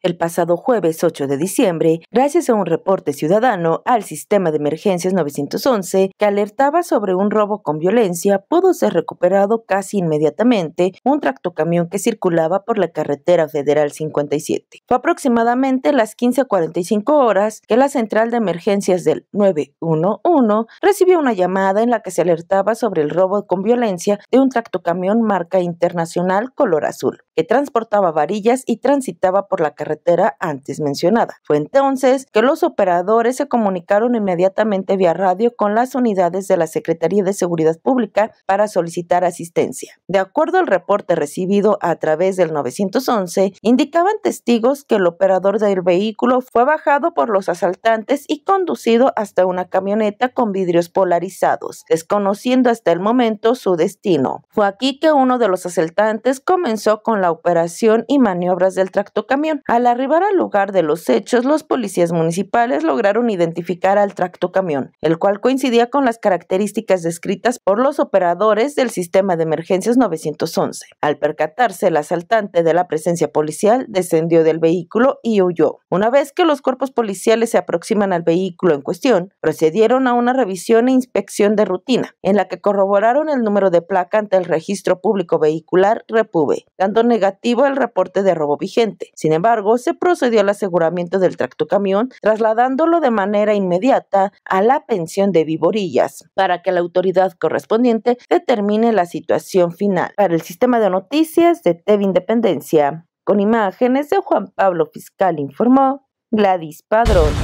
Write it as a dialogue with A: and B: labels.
A: El pasado jueves 8 de diciembre, gracias a un reporte ciudadano al sistema de emergencias 911 que alertaba sobre un robo con violencia, pudo ser recuperado casi inmediatamente un tractocamión que circulaba por la carretera federal 57. Fue aproximadamente las 15:45 horas que la central de emergencias del 911 recibió una llamada en la que se alertaba sobre el robo con violencia de un tractocamión marca internacional color azul, que transportaba varillas y transitaba por la carretera carretera antes mencionada. Fue entonces que los operadores se comunicaron inmediatamente vía radio con las unidades de la Secretaría de Seguridad Pública para solicitar asistencia. De acuerdo al reporte recibido a través del 911, indicaban testigos que el operador del vehículo fue bajado por los asaltantes y conducido hasta una camioneta con vidrios polarizados, desconociendo hasta el momento su destino. Fue aquí que uno de los asaltantes comenzó con la operación y maniobras del tractocamión. Al arribar al lugar de los hechos, los policías municipales lograron identificar al tracto camión, el cual coincidía con las características descritas por los operadores del sistema de emergencias 911. Al percatarse, el asaltante de la presencia policial descendió del vehículo y huyó. Una vez que los cuerpos policiales se aproximan al vehículo en cuestión, procedieron a una revisión e inspección de rutina, en la que corroboraron el número de placa ante el registro público vehicular Repube, dando negativo el reporte de robo vigente. Sin embargo, se procedió al aseguramiento del tractocamión, trasladándolo de manera inmediata a la pensión de Viborillas, para que la autoridad correspondiente determine la situación final. Para el sistema de noticias de TV Independencia, con imágenes de Juan Pablo Fiscal, informó Gladys Padrón.